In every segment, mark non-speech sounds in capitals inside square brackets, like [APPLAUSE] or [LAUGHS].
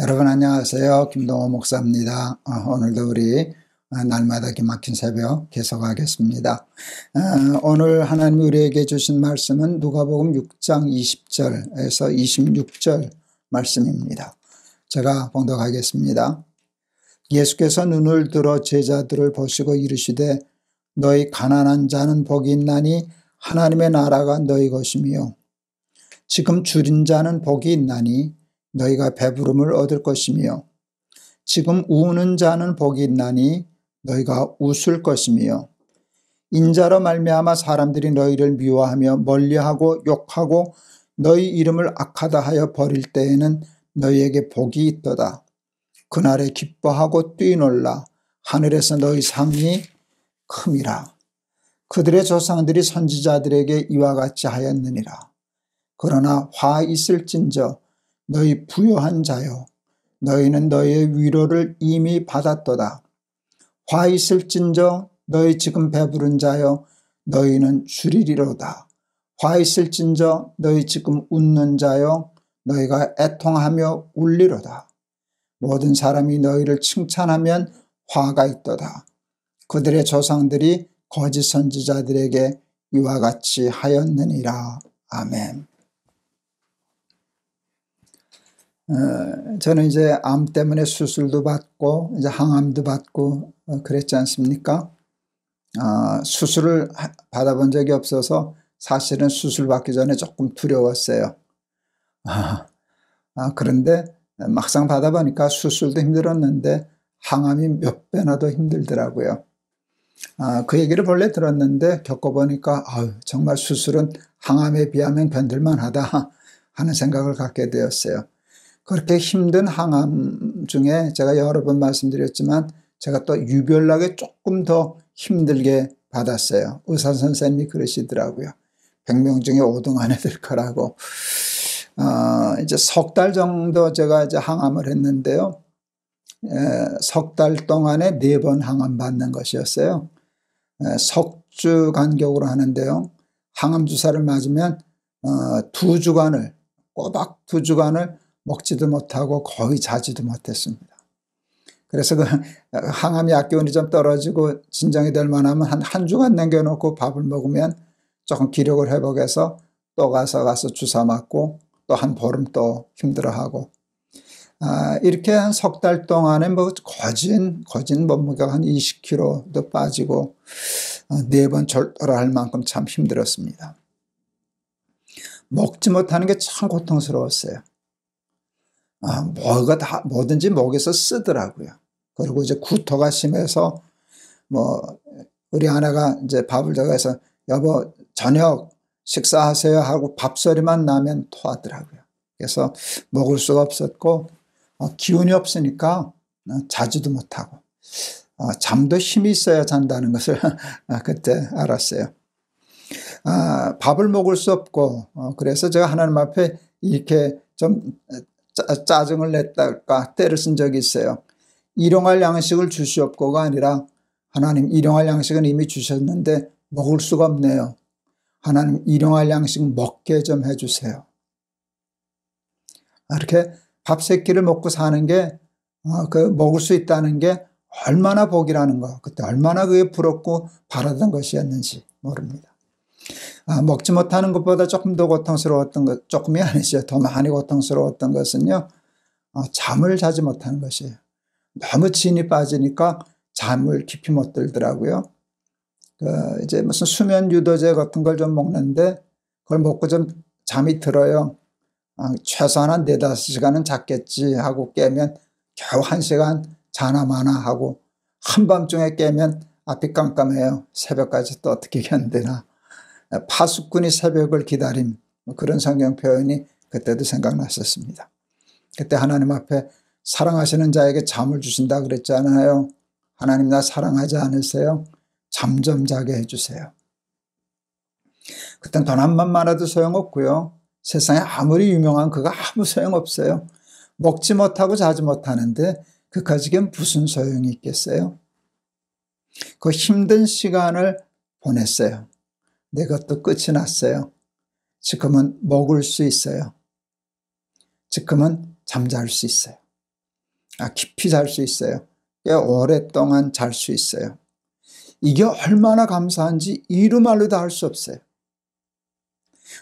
여러분 안녕하세요. 김동호 목사입니다. 어, 오늘도 우리 어, 날마다 막힌 새벽 계속하겠습니다. 어, 오늘 하나님이 우리에게 주신 말씀은 누가복음 6장 20절에서 26절 말씀입니다. 제가 봉독하겠습니다. 예수께서 눈을 들어 제자들을 보시고 이르시되 너희 가난한 자는 복이 있나니 하나님의 나라가 너희 것이며 지금 줄인 자는 복이 있나니 너희가 배부름을 얻을 것이며 지금 우는 자는 복이 있나니 너희가 웃을 것이며 인자로 말미암아 사람들이 너희를 미워하며 멀리하고 욕하고 너희 이름을 악하다 하여 버릴 때에는 너희에게 복이 있도다. 그날에 기뻐하고 뛰놀라 하늘에서 너희 상이 큼이라. 그들의 조상들이 선지자들에게 이와 같이 하였느니라. 그러나 화 있을진저 너희 부유한 자여 너희는 너희의 위로를 이미 받았도다. 화 있을진저 너희 지금 배부른 자여 너희는 줄이리로다. 화 있을진저 너희 지금 웃는 자여 너희가 애통하며 울리로다. 모든 사람이 너희를 칭찬하면 화가 있도다. 그들의 조상들이 거짓 선지자들에게 이와 같이 하였느니라. 아멘. 어, 저는 이제 암 때문에 수술도 받고 이제 항암도 받고 어, 그랬지 않습니까? 아, 수술을 받아본 적이 없어서 사실은 수술 받기 전에 조금 두려웠어요. 아, 아, 그런데 막상 받아보니까 수술도 힘들었는데 항암이 몇 배나 더 힘들더라고요. 그 얘기를 본래 들었는데 겪어보니까 정말 수술은 항암에 비하면 견딜만 하다 하는 생각을 갖게 되었어요. 그렇게 힘든 항암 중에 제가 여러 번 말씀드렸지만 제가 또 유별나게 조금 더 힘들게 받았어요. 의사 선생님이 그러시더라고요. 100명 중에 5등 안에 들 거라고. 어, 이제 석 달 정도 제가 이제 항암을 했는데요. 석 달 동안에 네 번 항암 받는 것이었어요. 석주 간격으로 하는데요. 항암 주사를 맞으면 어, 두 주간을 꼬박 두 주간을 먹지도 못하고 거의 자지도 못했습니다. 그래서 그 [LAUGHS] 항암 약기운이 좀 떨어지고 진정이 될 만하면 한, 한 주간 남겨놓고 밥을 먹으면 조금 기력을 회복해서 또 가서 가서 주사 맞고 또 한 보름 또 힘들어하고 아, 이렇게 한 석 달 동안에 뭐 거진 거진 몸무게가 한 20kg도 빠지고 어, 네번절도할 만큼 참 힘들었습니다. 먹지 못하는 게 참 고통스러웠어요. 아, 뭐가 다 뭐든지 목에서 쓰더라고요. 그리고 이제 구토가 심해서 뭐 우리 아내가 이제 밥을 들어가서 여보 저녁 식사하세요 하고 밥소리만 나면 토하더라고요. 그래서 먹을 수가 없었고 어, 기운이 없으니까 어, 자지도 못하고 어, 잠도 힘이 있어야 잔다는 것을 [LAUGHS] 아, 그때 알았어요. 아, 밥을 먹을 수 없고 어, 그래서 제가 하나님 앞에 이렇게 좀 짜, 증을 냈다까 때를 쓴 적이 있어요. 일용할 양식을 주시옵고가 아니라 하나님 일용할 양식은 이미 주셨는데 먹을 수가 없네요. 하나님 일용할 양식 먹게 좀 해주세요. 아, 이렇게 밥세 끼를 먹고 사는 게, 어, 그 먹을 수 있다는 게 얼마나 복이라는 거, 그때 얼마나 그게 부럽고 바라던 것이었는지 모릅니다. 아, 먹지 못하는 것보다 조금 더 고통스러웠던 것, 조금이 아니죠. 더 많이 고통스러웠던 것은요, 어, 잠을 자지 못하는 것이에요. 너무 진이 빠지니까 잠을 깊이 못 들더라고요. 그 이제 무슨 수면 유도제 같은 걸 좀 먹는데 그걸 먹고 좀 잠이 들어요. 아, 최소한 한 네다섯 시간은 잤겠지 하고 깨면 겨우 한 시간 자나 마나 하고 한밤중에 깨면 앞이 깜깜해요. 새벽까지 또 어떻게 견디나. 파수꾼이 새벽을 기다림 뭐 그런 성경 표현이 그때도 생각났었습니다. 그때 하나님 앞에 사랑하시는 자에게 잠을 주신다 그랬잖아요. 하나님 나 사랑하지 않으세요? 잠 좀 자게 해주세요. 그땐 돈 한만 많아도 소용없고요. 세상에 아무리 유명한 그가 아무 소용없어요. 먹지 못하고 자지 못하는데 그 가지겐 무슨 소용이 있겠어요? 그 힘든 시간을 보냈어요. 내 것도 끝이 났어요. 지금은 먹을 수 있어요. 지금은 잠잘 수 있어요. 아, 깊이 잘 수 있어요. 꽤 오랫동안 잘 수 있어요. 이게 얼마나 감사한지 이루말로 다 할 수 없어요.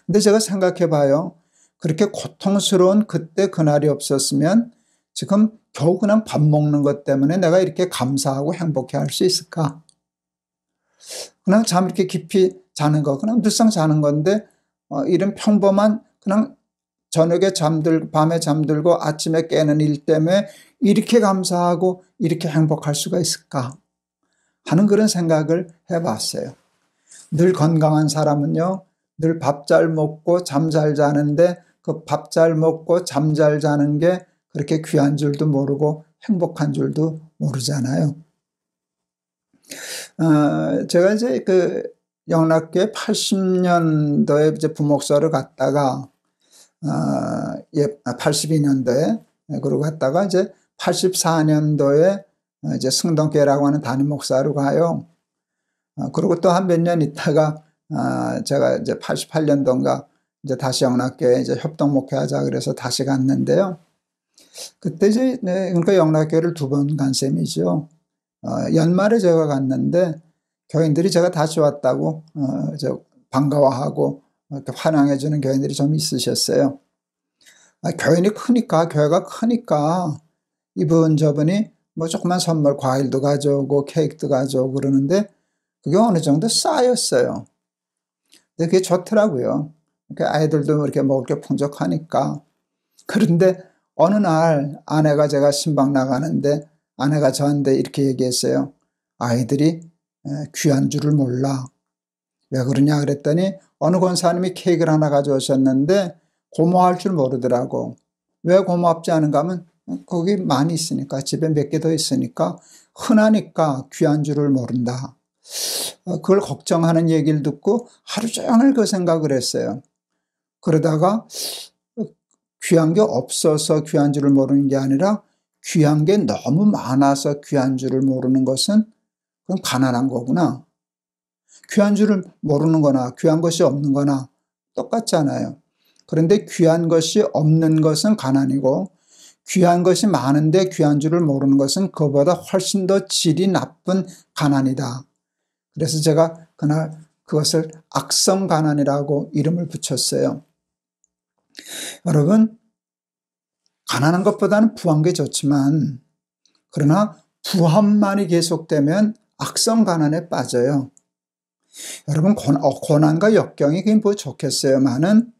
근데 제가 생각해 봐요. 그렇게 고통스러운 그때 그날이 없었으면 지금 겨우 그냥 밥 먹는 것 때문에 내가 이렇게 감사하고 행복해 할 수 있을까? 그냥 잠 이렇게 깊이 자는 거 그냥 늘상 자는 건데 어, 이런 평범한 그냥 저녁에 잠들 밤에 잠들고 아침에 깨는 일 때문에 이렇게 감사하고 이렇게 행복할 수가 있을까 하는 그런 생각을 해봤어요. 늘 건강한 사람은요 늘 밥 잘 먹고 잠 잘 자는데 그 밥 잘 먹고 잠 잘 자는 게 그렇게 귀한 줄도 모르고 행복한 줄도 모르잖아요. 어, 제가 이제 그 영락교회 80년도에 이제 부목사를 갔다가 82년도에 어, 예, 아, 예, 그러고 갔다가 이제 84년도에 어, 이제 승동교회라고 하는 단임 목사로 가요. 어, 그리고 또 한 몇 년 있다가 아, 제가 이제 88년도인가 이제 다시 영락교회 이제 협동 목회하자 그래서 다시 갔는데요. 그때 이제 네, 그러니까 영락교회를 두 번 간 셈이죠. 연말에 제가 갔는데 교인들이 제가 다시 왔다고 어, 저 반가워하고 이렇게 환영해 주는 교인들이 좀 있으셨어요. 아, 교인이 크니까 교회가 크니까 이분 저분이 뭐 조그만 선물 과일도 가져오고 케이크도 가져오고 그러는데 그게 어느 정도 쌓였어요. 근데 그게 좋더라고요. 그러니까 아이들도 이렇게 먹을 게 풍족하니까. 그런데 어느 날 아내가 제가 신방 나가는데 아내가 저한테 이렇게 얘기했어요. 아이들이 귀한 줄을 몰라. 왜 그러냐 그랬더니 어느 권사님이 케이크를 하나 가져오셨는데 고모할 줄 모르더라고. 왜고모지 않은가 하면 어, 거기 많이 있으니까 집에 몇 개 더 있으니까 흔하니까 귀한 줄을 모른다. 어, 그걸 걱정하는 얘기를 듣고 하루 종일 그 생각을 했어요. 그러다가 어, 귀한 게 없어서 귀한 줄을 모르는 게 아니라 귀한 게 너무 많아서 귀한 줄을 모르는 것은 그럼 가난한 거구나. 귀한 줄을 모르는 거나 귀한 것이 없는 거나 똑같잖아요. 그런데 귀한 것이 없는 것은 가난이고 귀한 것이 많은데 귀한 줄을 모르는 것은 그보다 훨씬 더 질이 나쁜 가난이다. 그래서 제가 그날 그것을 악성 가난이라고 이름을 붙였어요. 여러분, 가난한 것보다는 부한 게 좋지만, 그러나 부함만이 계속되면 악성 반환에 빠져요. 여러분 고난, 어, 과 역경이 그뭐 좋겠어요만은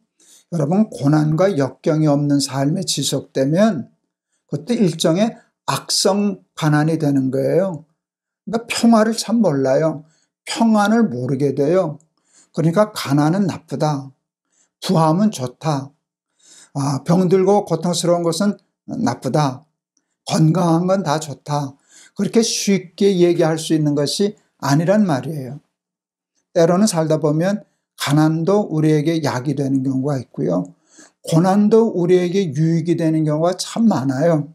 여러분 고난과 역경이 없는 삶이 지속되면 그것도 일종의 악성 반환이 되는 거예요. 그러니까 평화를 참 몰라요. 평안을 모르게 돼요. 그러니까 가난은 나쁘다. 부함은 좋다. 아, 병들고 고통스러운 것은 나쁘다. 건강한 건 다 좋다. 그렇게 쉽게 얘기할 수 있는 것이 아니란 말이에요. 때로는 살다 보면 가난도 우리에게 약이 되는 경우가 있고요. 고난도 우리에게 유익이 되는 경우가 참 많아요.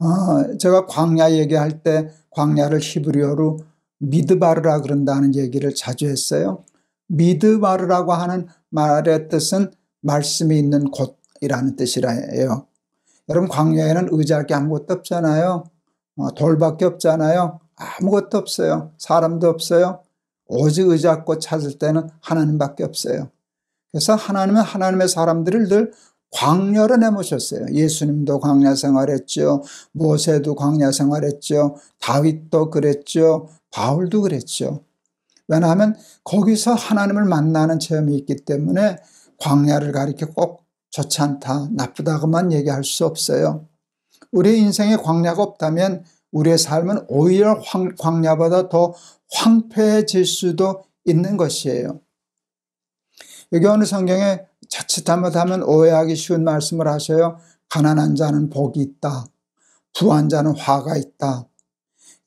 어, 제가 광야 얘기할 때 광야를 히브리어로 미드바르라 그런다는 얘기를 자주 했어요. 미드바르라고 하는 말의 뜻은 말씀이 있는 곳이라는 뜻이라 해요. 여러분 광야에는 의지할 게 아무것도 없잖아요. 뭐 돌밖에 없잖아요. 아무것도 없어요. 사람도 없어요. 오직 의지하 찾을 때는 하나님밖에 없어요. 그래서 하나님은 하나님의 사람들을 늘 광야로 내모셨어요. 예수님도 광야 생활했죠. 모세도 광야 생활했죠. 다윗도 그랬죠. 바울도 그랬죠. 왜냐하면 거기서 하나님을 만나는 체험이 있기 때문에 광야를 가리켜 꼭 좋지 않다, 나쁘다고만 얘기할 수 없어요. 우리 인생에 광야가 없다면 우리의 삶은 오히려 황, 광야보다 더 황폐해질 수도 있는 것이에요. 여기 어느 성경에 자칫 잘못하면 오해하기 쉬운 말씀을 하셔요. 가난한 자는 복이 있다. 부한 자는 화가 있다.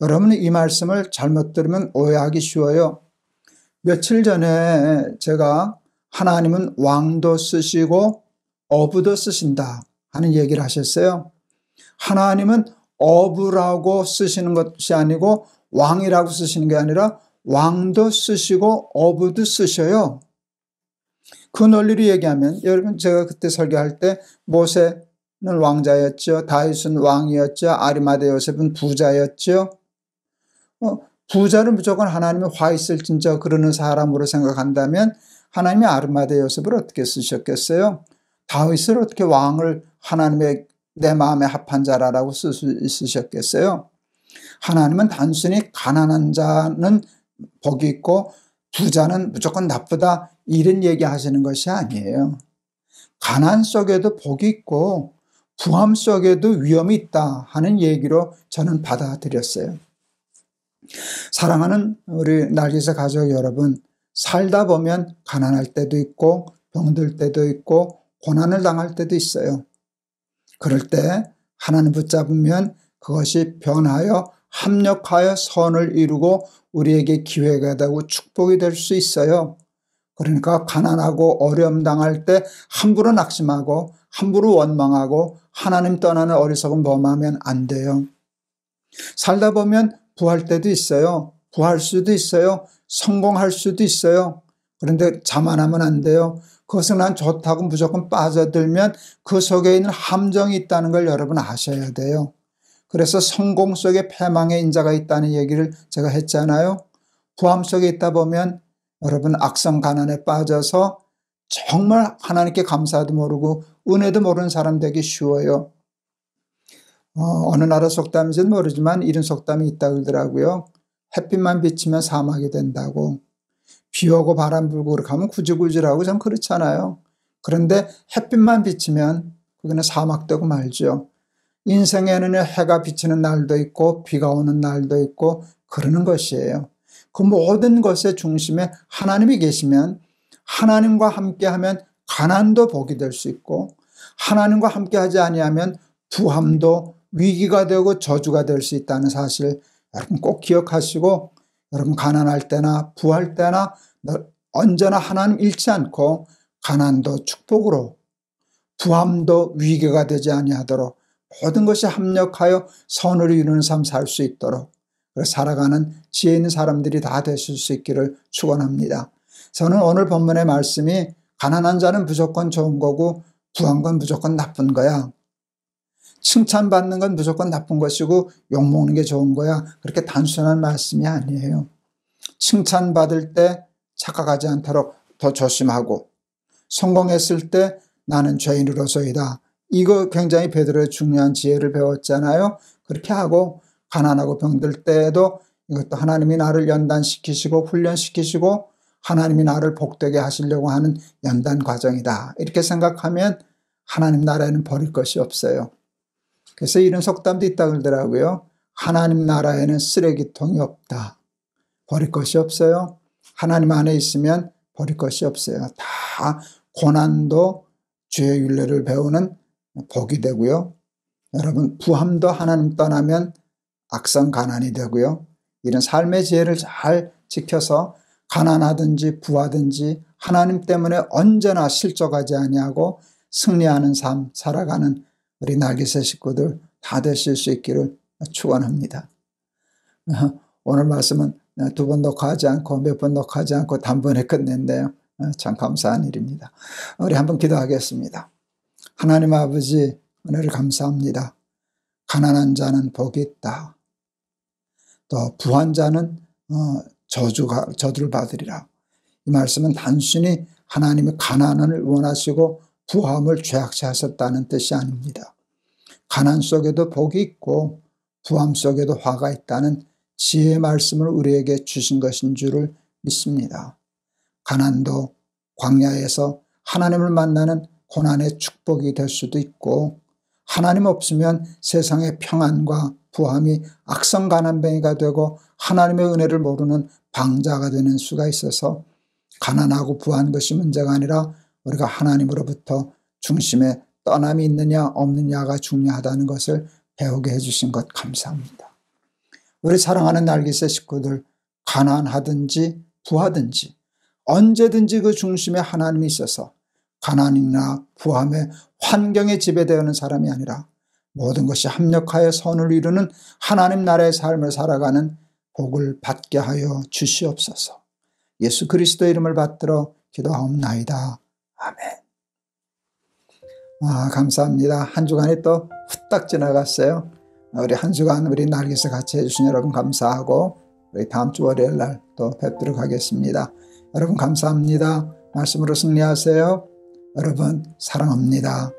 여러분이 말씀을 잘못 들으면 오해하기 쉬워요. 며칠 전에 제가 하나님은 왕도 쓰시고 어부도 쓰신다 하는 얘기를 하셨어요. 하나님은 어부라고 쓰시는 것이 아니고 왕이라고 쓰시는 게 아니라 왕도 쓰시고 어부도 쓰셔요. 그 논리를 얘기하면 여러분 제가 그때 설교할 때 모세는 왕자였죠. 다윗은 왕이었죠. 아리마대 요셉은 부자였죠. 어, 부자를 무조건 하나님의 화 있을 진짜 그러는 사람으로 생각한다면 하나님의 아르마대 요셉을 어떻게 쓰셨겠어요? 다윗을 어떻게 왕을 하나님의 내 마음에 합한 자라라고 쓸수 있으셨겠어요? 하나님은 단순히 가난한 자는 복이 있고 부자는 무조건 나쁘다 이런 얘기 하시는 것이 아니에요. 가난 속에도 복이 있고 부함 속에도 위험이 있다 하는 얘기로 저는 받아들였어요. 사랑하는 우리 날개새 가족 여러분, 살다 보면 가난할 때도 있고 병들 때도 있고 고난을 당할 때도 있어요. 그럴 때 하나님 붙잡으면 그것이 변하여 합력하여 선을 이루고 우리에게 기회가 되고 축복이 될 수 있어요. 그러니까 가난하고 어려움 당할 때 함부로 낙심하고 함부로 원망하고 하나님 떠나는 어리석은 범하면 안 돼요. 살다 보면 부할 때도 있어요. 부할 수도 있어요. 성공할 수도 있어요. 그런데 자만하면 안 돼요. 그것은 난 좋다고 무조건 빠져들면 그 속에 있는 함정이 있다는 걸 여러분 아셔야 돼요. 그래서 성공 속에 패망의 인자가 있다는 얘기를 제가 했잖아요. 부함 속에 있다 보면 여러분 악성 가난에 빠져서 정말 하나님께 감사도 모르고 은혜도 모르는 사람 되기 쉬워요. 어, 느 나라 속담인지는 모르지만 이런 속담이 있다 그러더라고요. 햇빛만 비치면 사막이 된다고. 비 오고 바람 불고 그렇게 하면 구질구질하고 참 그렇잖아요. 그런데 햇빛만 비치면 그거는 사막되고 말죠. 인생에는 해가 비치는 날도 있고 비가 오는 날도 있고 그러는 것이에요. 그 모든 것의 중심에 하나님이 계시면 하나님과 함께하면 가난도 복이 될 수 있고 하나님과 함께하지 아니하면 부함도 위기가 되고 저주가 될 수 있다는 사실 여러분 꼭 기억하시고 여러분 가난할 때나 부할 때나 언제나 하나님 잃지 않고 가난도 축복으로 부함도 위계가 되지 아니하도록 모든 것이 합력하여 선을 이루는 삶 살 수 있도록 살아가는 지혜 있는 사람들이 다 되실 수 있기를 축원합니다. 저는 오늘 본문의 말씀이 가난한 자는 무조건 좋은 거고 부한 건 무조건 나쁜 거야. 칭찬받는 건 무조건 나쁜 것이고 욕먹는 게 좋은 거야. 그렇게 단순한 말씀이 아니에요. 칭찬받을 때 착각하지 않도록 더 조심하고 성공했을 때 나는 죄인으로서이다. 이거 굉장히 베드로의 중요한 지혜를 배웠잖아요. 그렇게 하고 가난하고 병들 때에도 이것도 하나님이 나를 연단시키시고 훈련시키시고 하나님이 나를 복되게 하시려고 하는 연단 과정이다. 이렇게 생각하면 하나님 나라에는 버릴 것이 없어요. 그래서 이런 속담도 있다 고 그러더라고요. 하나님 나라에는 쓰레기통이 없다. 버릴 것이 없어요. 하나님 안에 있으면 버릴 것이 없어요. 다 고난도 죄의 윤례를 배우는 복이 되고요. 여러분 부함도 하나님 떠나면 악성 가난이 되고요. 이런 삶의 지혜를 잘 지켜서 가난하든지 부하든지 하나님 때문에 언제나 실족하지 아니하고 승리하는 삶 살아가는 우리 날기세 식구들 다 되실 수 있기를 축원합니다. 오늘 말씀은 두 번 녹화하지 않고 몇 번 녹화하지 않고 단번에 끝냈네요. 아, 참 감사한 일입니다. 우리 한번 기도하겠습니다. 하나님 아버지 은혜를 감사합니다. 가난한 자는 복이 있다. 또 부한 자는 어, 저주가 저주를 받으리라. 이 말씀은 단순히 하나님의 가난을 원하시고 부함을 죄악시하셨다는 뜻이 아닙니다. 가난 속에도 복이 있고 부함 속에도 화가 있다는 지혜의 말씀을 우리에게 주신 것인 줄을 믿습니다. 가난도 광야에서 하나님을 만나는 고난의 축복이 될 수도 있고 하나님 없으면 세상의 평안과 부함이 악성 가난뱅이가 되고 하나님의 은혜를 모르는 방자가 되는 수가 있어서 가난하고 부한 것이 문제가 아니라 우리가 하나님으로부터 중심에 떠남이 있느냐 없느냐가 중요하다는 것을 배우게 해주신 것 감사합니다. 우리 사랑하는 날기새 식구들 가난하든지 부하든지 언제든지 그 중심에 하나님이 있어서 가난이나 부함의 환경에 지배되는 사람이 아니라 모든 것이 합력하여 선을 이루는 하나님 나라의 삶을 살아가는 복을 받게 하여 주시옵소서. 예수 그리스도 이름을 받들어 기도하옵나이다. 아멘. 아, 감사합니다. 한 주간이 또 후딱 지나갔어요. 우리 한 주간 우리 날개서 같이 해주신 여러분 감사하고 우리 다음 주 월요일 날또 뵙도록 하겠습니다. 여러분 감사합니다. 말씀으로 승리하세요. 여러분 사랑합니다.